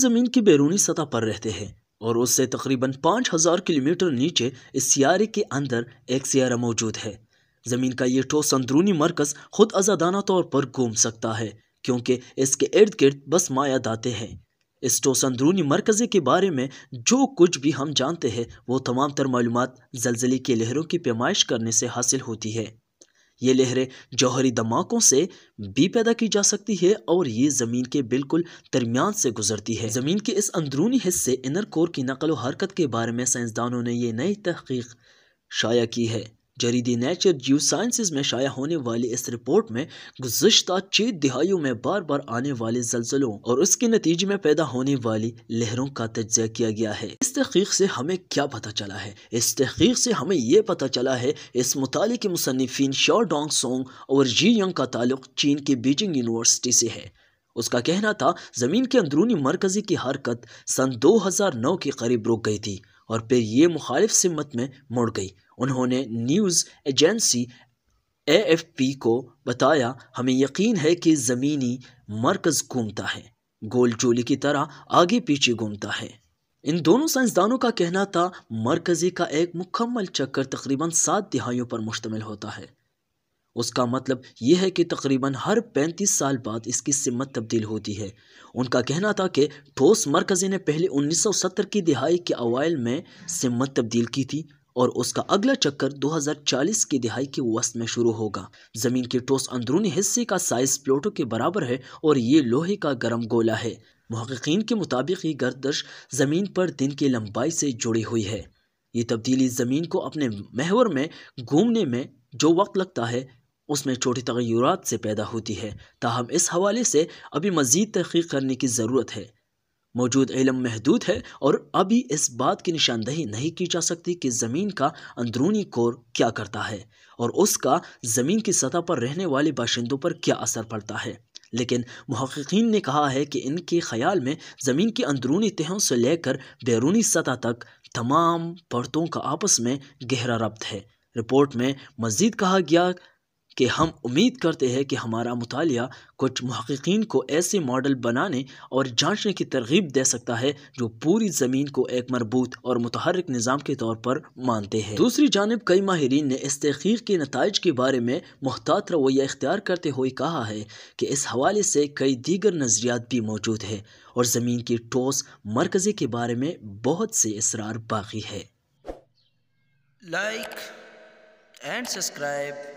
ज़मीन की बैरूनी सतह पर रहते हैं और उससे तकरीबन पाँच हज़ार किलोमीटर नीचे इस सियारे के अंदर एक सियारा मौजूद है ज़मीन का ये ठोस अंदरूनी मरकज़ खुद आज़ादाना तौर पर घूम सकता है क्योंकि इसके इर्द गिर्द बस माया दाते हैं इस ठोस अंदरूनी मरकज़े के बारे में जो कुछ भी हम जानते हैं वो तमाम तर मालूम जलजले की लहरों की पैमाइश करने से हासिल होती है ये लहरें जौहरी धमाकों से भी पैदा की जा सकती है और ये ज़मीन के बिल्कुल दरमियान से गुजरती है ज़मीन के इस अंदरूनी हिस्से इनर कोर की नकल हरकत के बारे में साइंसदानों ने ये नई तहकीक शाया की है जरीदी नेचर जीव साइंसेज में शाया होने वाली इस रिपोर्ट में गुजशत छह दिहाइयों में बार बार आने वाले जलसलों और उसके नतीजे में पैदा होने वाली लहरों का तजिया किया गया है इस तहकीक से हमें क्या पता चला है इस तहकीक से हमें यह पता चला है इस मुताले के मुसनफिन शो डोंग सोंग और जी यंग का ताल्लुक चीन की बीजिंग यूनिवर्सिटी से है उसका कहना था ज़मीन के अंदरूनी मरकज़ी की हरकत सन दो हजार नौ के करीब रुक गई थी और फिर ये मुखालिफ सिमत में मुड़ गई उन्होंने न्यूज़ एजेंसी एएफपी को बताया हमें यकीन है कि ज़मीनी मरकज़ घूमता है गोल चोली की तरह आगे पीछे घूमता है इन दोनों साइंसदानों का कहना था मरकज़ी का एक मुकम्मल चक्कर तकरीबन सात दिहाइयों पर मुश्तमिल होता है उसका मतलब यह है कि तकरीबन हर 35 साल बाद इसकी सिमत तब्दील होती है उनका कहना था कि ठोस मरकज़ी ने पहले 1970 की दिहाई के अवाइल में सिमत तब्दील की थी और उसका अगला चक्कर 2040 की दिहाई के वस्त में शुरू होगा ज़मीन के ठोस अंदरूनी हिस्से का साइज़ प्लोटो के बराबर है और ये लोहे का गर्म गोला है महकिन के मुताबिक ये गर्दश ज़मीन पर दिन की लंबाई से जुड़ी हुई है ये तब्दीली ज़मीन को अपने महवर में घूमने में जो वक्त लगता है उसमें छोटी तगैरत से पैदा होती है ताहम इस हवाले से अभी मज़ीद तहकीक करने की ज़रूरत है मौजूद इलम महदूद है और अभी इस बात की निशानदही नहीं की जा सकती कि ज़मीन का अंदरूनी कोर क्या करता है और उसका ज़मीन की सतह पर रहने वाले बाशिंदों पर क्या असर पड़ता है लेकिन महक्कीन ने कहा है कि इनके ख्याल में ज़मीन की अंदरूनी तहों से लेकर बैरूनी सतह तक तमाम परतों का आपस में गहरा रब्त है रिपोर्ट में मज़ीद कहा गया कि हम उम्मीद करते हैं कि हमारा मुताल कुछ महक्कीन को ऐसे मॉडल बनाने और जांचने की तरगीब दे सकता है जो पूरी ज़मीन को एक मरबूत और मतहरक निज़ाम के तौर पर मानते हैं दूसरी जानब कई माहरीन ने इस तहकीक के नतज के बारे में मोहतात रवैया इख्तियार करते हुए कहा है कि इस हवाले से कई दीगर नज़रियात भी मौजूद है और ज़मीन की ठोस मरकज़े के बारे में बहुत से इसरार बाकी है लाइक एंड सब्सक्राइब